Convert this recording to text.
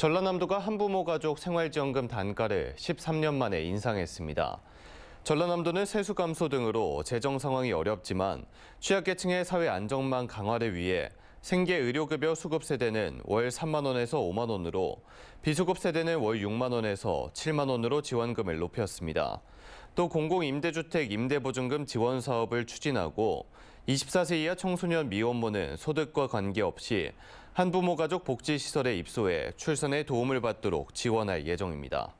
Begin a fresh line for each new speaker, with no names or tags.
전라남도가 한부모 가족 생활지원금 단가를 13년 만에 인상했습니다. 전라남도는 세수 감소 등으로 재정 상황이 어렵지만 취약계층의 사회 안정망 강화를 위해 생계 의료급여 수급 세대는 월 3만 원에서 5만 원으로 비수급 세대는 월 6만 원에서 7만 원으로 지원금을 높였습니다. 또 공공임대주택 임대보증금 지원 사업을 추진하고 24세 이하 청소년 미혼모는 소득과 관계없이 한부모 가족 복지시설에 입소해 출산에 도움을 받도록 지원할 예정입니다.